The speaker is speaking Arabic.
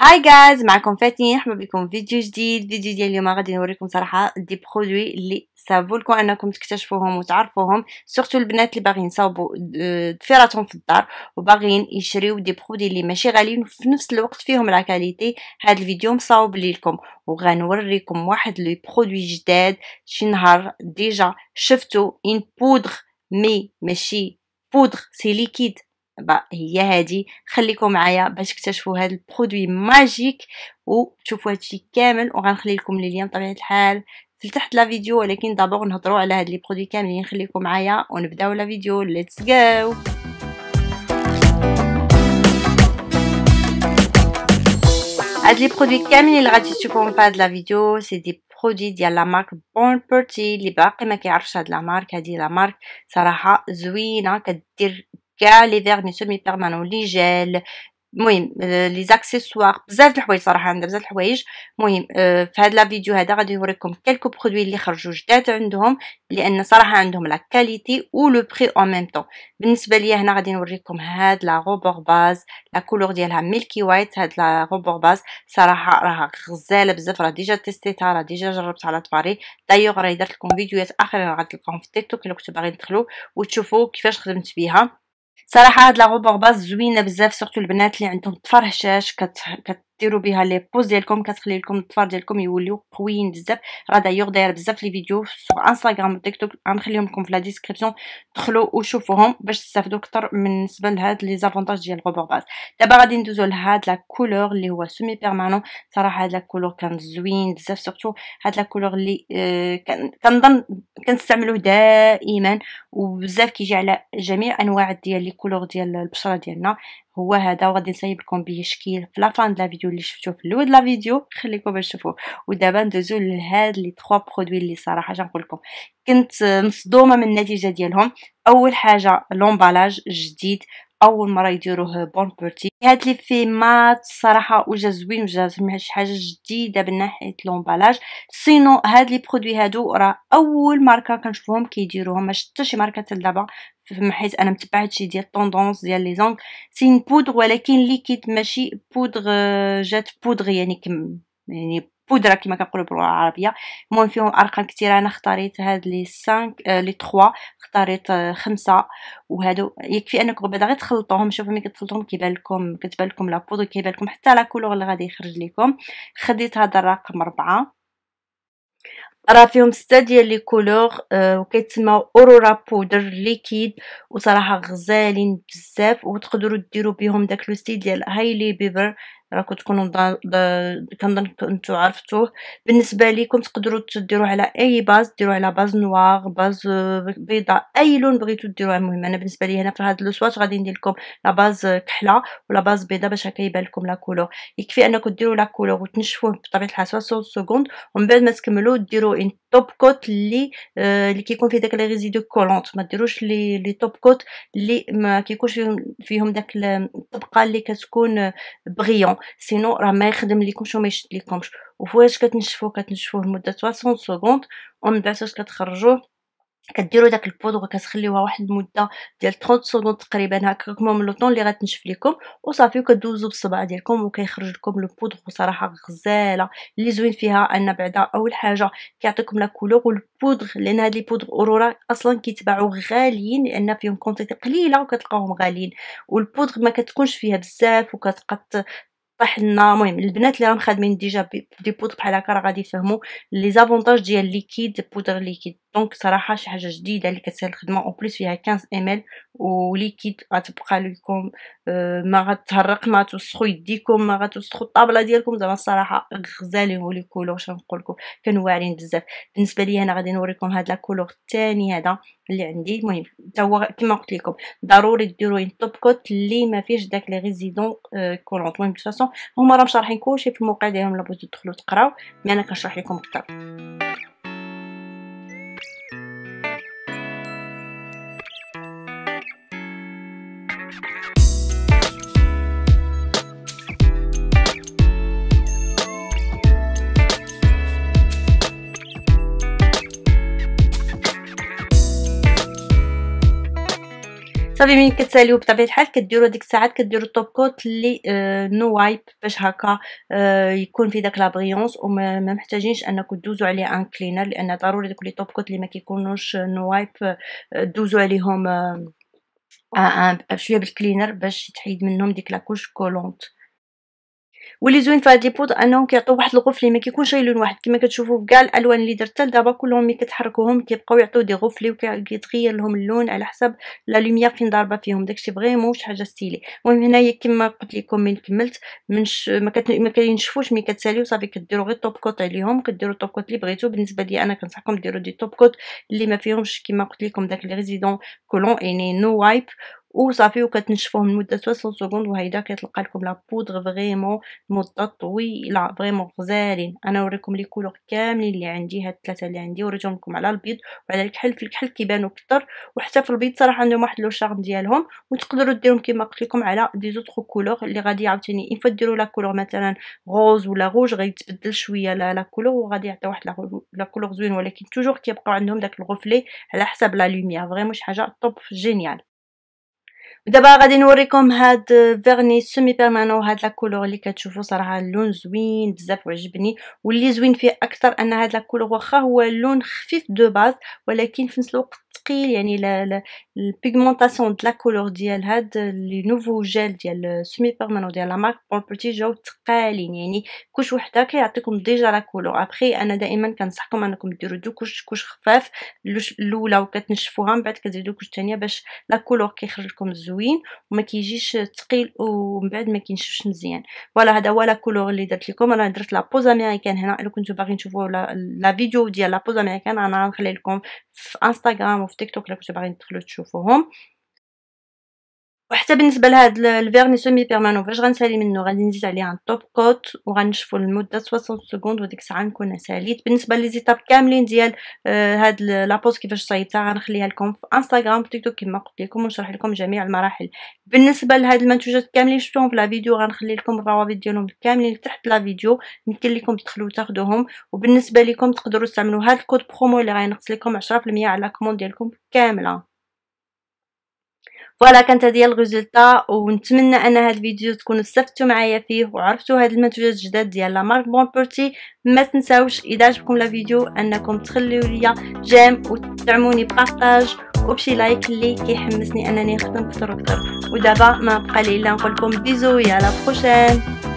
هاي جايز معكم فاتني مرحبا بكم فيديو جديد فيديو ديال اليوم غادي نوريكم صراحه دي برودوي اللي صافولكم انكم تكتشفوهم وتعرفوهم سورتو البنات اللي باغيين يصاوبوا دفيراتهم آه، في الدار وباغيين يشريو دي برودوي اللي ماشي غاليين وفي نفس الوقت فيهم لا كاليتي هذا الفيديو مصاوب ليكم وغنوريكم واحد لي برودوي جداد شي نهار ديجا شفتو ان بودغ مي ماشي بودغ سي ليكيد هي هادي خليكم معايا باش تكتشفوا هاد البرودوي ماجيك وتشوفوا هادشي كامل وغنخلي لكم لي ليان بطبيعه الحال في تحت لا فيديو ولكن دابور نهضروا على هاد لي برودوي كاملين خليكم معايا ونبداو لا فيديو ليتس جو هاد لي برودوي كاملين اللي غادي تشوفوهم في هاد لا فيديو سي دي برودوي ديال لا مارك بون بورتي اللي باقي ما كيعرفش هاد لا مارك هادي لا مارك صراحه زوينه كدير كاع لي فيرمي سومي بيرمانون لي جيل المهم لي زاكسيسوار بزاف د الحوايج صراحه عندها بزاف الحوايج المهم euh, في هاد لا فيديو هذا غادي نوريكم كلكو برودوي اللي خرجوا جداد عندهم لان صراحه عندهم لا كاليتي و لو بري او ميم طون بالنسبه ليا هنا غادي نوريكم هاد لا روبور باز لا كولور ديالها ميلكي وايت هاد لا روبور باز صراحه راها غزاله بزاف راه ديجا تيستيتها راه ديجا جربت على طفاري دايوغ راه درت لكم فيديوهات اخرين غتلقاهم في تيك توك الا كنتو باغيين تدخلوا وتشوفوا كيفاش خدمت بها صراحه هاد لا غوبورباز زوينه بزاف سورتو البنات اللي عندهم طفر هشاش كت... كت... ديروا بها لي بوز ديالكم كتخلي لكم الطفار ديالكم يوليو قويين بزاف راه دايوغ داير بزاف لي فيديو سو انستغرام وتيك توك غنخليهم لكم في لا ديسكريبسيون دخلوا وشوفوهم باش تستافدوا اكثر بالنسبه لهاد لي زافونتاج ديال الغبربات دابا غادي ندوزو لهاد لا كولور اللي هو سومي بيرمانون صراحه هاد لا كولور كان زوين بزاف سورتو هاد لا كولور اللي آه كنظن كنستعملوه دائما وبزاف كيجي على جميع انواع ديال لي كولور ديال البشره ديالنا هو هذا وغادي نصايب لكم به شكل في لافان د الفيديو اللي شفتوه في الاول د خليكم باش تشوفوه ودابا ندوزو لهاد لي 3 برودوي اللي صراحه نقول لكم كنت مصدومه من النتيجه ديالهم اول حاجه لومبالاج جديد اول مره يديروه بون بورتي هاد لي في مات صراحه وجا زوين وجا شي حاجه جديده من ناحيه لومبالاج سينو هاد لي برودوي هادو راه اول ماركه كنشوفهم كيديروهم ما شفتش شي ماركه حتى دابا فما حيت انا متبعت شي ديال طوندونس ديال لي زونغ سين بودغ ولكن ليكيد ماشي بودغ آه، جات بودغ يعني كم يعني بودره كما كنقولوا العربيه المهم فيهم ارقام كثيره انا اختاريت هاد لي 5 آه، لي 3 اختاريت آه، خمسة وهادو يكفي انكم بعدا غير تخلطوهم شوفوا ملي كتخلطوهم كيبان لكم كتبان لكم لا بودر كيبان لكم حتى لا كولور اللي غادي يخرج لكم خديت هذا الرقم 4 راه فيهم ستة ديال لي كولور آه وكيتسماو اورورا بودر ليكيد وصراحه غزالين بزاف وتقدروا ديروا بهم داك لو ستيل ديال هايلي بيبر راكم تكونوا كنظن كنتو عرفتوه بالنسبه ليكم تقدروا تديروا على اي باز ديروا على باز نوار باز بيضاء اي لون بغيتو ديروا المهم انا بالنسبه لي هنا في هذا السوات غادي ندير لكم لا باز كحله ولا باز بيضاء باش هكا يبان لكم لا كولور يكفي انكم ديروا لا كولور وتنشفوه بطبيعه الحال 60 سكوند ومن بعد ما تكملوا ديروا توب كوت اللي اللي كيكون فيه داك لي ريزيدو كولونت ما ديروش لي لي توب كوت اللي ما كيكونش فيهم داك الطبقه اللي كتكون بغيون سينو راه ما يخدم ليكمش وما يشد ليكمش وفواش كتنشفوه كتنشفوه لمده 60 سكوند ومن بعد فاش كتخرجوه كديروا داك البودغ كتخليوها واحد المده ديال 30 سكوند تقريبا هكا من لو طون اللي غتنشف لكم وصافي كدوزوا بالصبع ديالكم وكيخرج لكم البودغ وصراحه غزاله اللي زوين فيها ان بعدا اول حاجه كيعطيكم لا كولور والبودغ لان هاد لي بودغ اورورا اصلا كيتباعوا غاليين لان فيهم كونتيتي قليله وكتلقاوهم غاليين والبودغ ما كتكونش فيها بزاف وكتبقى طاح لنا المهم البنات اللي راهم خادمين ديجا دي بودغ بحال هكا راه غادي يفهموا لي زافونتاج ديال ليكيد بودغ ليكيد دونك صراحه شي حاجه جديده اللي كتسهل الخدمه اون بليس فيها 15 ال وليكيد غتبقى لكم ما غتهرق ما توسخوا يديكم ما غتوسخوا الطابله ديالكم زعما الصراحه غزاليه لي كولور اش نقول لكم كانوا واعرين بزاف بالنسبه لي انا غادي نوريكم هاد لا كولور الثاني هذا اللي عندي المهم حتى هو كما قلت لكم ضروري ديروا ان توب كوت اللي ما فيهش داك لي ريزيدون كولون المهم بصفاصون هما راه مشرحين كلشي في الموقع ديالهم لابد تدخلوا تقراو مي انا كنشرح لكم اكثر صافي مين كتساليو بطبيعه الحال كديروا ديك الساعات كديروا التوب كوت لي آه نو وايب باش هكا آه يكون في داك لابريونس وما محتاجينش انكم دوزوا عليه ان كلينر لان ضروري دوك لي توب كوت اللي ما كيكونوش نو وايب آه، دوزوا عليهم آه آه, آه، شويه بالكلينر باش يتحيد منهم ديك لاكوش كولونت واللي زوين في هاد لي بودر انهم كيعطيو واحد الغوف اللي ما كيكونش غير لون واحد كما كتشوفوا كاع الالوان اللي درت دابا كلهم ملي كتحركوهم كيبقاو يعطيو دي غوف اللي لهم اللون على حسب لا لوميير فين ضاربه فيهم داكشي فريمون شي حاجه ستيلي المهم هنايا كما قلت لكم من كملت منش ما, كت... ما كينشفوش ملي كتساليو صافي كديروا غير توب كوت عليهم كديروا توب كوت اللي بغيتو بالنسبه لي انا كنصحكم ديروا دي توب كوت اللي ما فيهمش كما قلت لكم داك لي ريزيدون كولون يعني نو وايب وصافي وكتنشفوه من مده 60 سكوند وهيدا كتلقى لكم لا بودغ فريمون مده طويله فريمون غزالين انا نوريكم لي كولور كاملين اللي عندي هاد الثلاثه اللي عندي وريتهم لكم على البيض وعلى الكحل في الكحل كيبانوا كثر وحتى في البيض صراحه عندهم واحد لو شارم ديالهم وتقدروا ديرهم كما قلت لكم على دي زوتر كولور اللي غادي عاوتاني ان فوا ديروا لا كولور مثلا غوز ولا روج غيتبدل شويه لا لا كولور وغادي يعطي واحد لا كولور زوين ولكن توجور كيبقاو عندهم داك الغفلي على حسب لا لوميير فريمون شي حاجه طوب جينيال دابا غادي نوريكم هاد فيرني سيمي بيرمانون وهاد لاكولوغ اللي كتشوفوا صراحه اللون زوين بزاف وعجبني واللي زوين فيه اكثر ان هاد لاكولوغ واخا هو لون خفيف دو باز ولكن في نفس الوقت ثقيل يعني البيغمونطاسيون د لاكولوغ ديال هاد لي نوفو جيل ديال سيمي بيرمانون ديال لا مارك بون بوتي جاو ثقالين يعني كوش وحده كيعطيكم ديجا لاكولوغ ابخي انا دائما كنصحكم انكم ديروا دو كوش كوش خفاف الاولى وكتنشفوها من بعد كتزيدوا كوش ثانيه باش لاكولوغ كيخرج لكم زوين زوين وما كيجيش ثقيل ومن بعد ما كينشفش مزيان فوالا هذا هو لا كولور اللي درت لكم انا درت لا بوز امريكان هنا الا كنتو باغيين تشوفوا لا فيديو ديال لا بوز امريكان انا غنخلي لكم في انستغرام وفي تيك توك الا كنتو باغيين تدخلوا تشوفوهم وحتى بالنسبه لهاد الفيرني سومي بيرمانون فاش غنسالي منو غادي نزيد عليه عن توب كوت وغنشفو لمده سوسون سكوند وديك الساعه نكون ساليت بالنسبه لي زيتاب كاملين ديال آه، هاد لابوز كيفاش صايبتها غنخليها لكم في انستغرام تيك توك كيما قلت لكم ونشرح لكم جميع المراحل بالنسبه لهاد المنتوجات كاملين شفتوهم في لا فيديو غنخلي لكم الروابط ديالهم كاملين تحت لا فيديو يمكن لكم تدخلو تاخدوهم وبالنسبه لكم تقدروا تستعملوا هاد الكود برومو اللي غينقص لكم 10% على لا كوموند ديالكم كامله فوالا كانت هذه الريزلتا ونتمنى ان هذا الفيديو تكونوا استفدتوا معايا فيه وعرفتوا هاد المنتوجات الجداد ديال لا مارك بون بورتي ما تنساوش اذا عجبكم لا فيديو انكم تخليو ليا جيم وتدعموني بارطاج وبشي لايك اللي كيحمسني انني نخدم اكثر اكثر ودابا ما بقى لي الا نقول لكم بيزو يا لا بروشين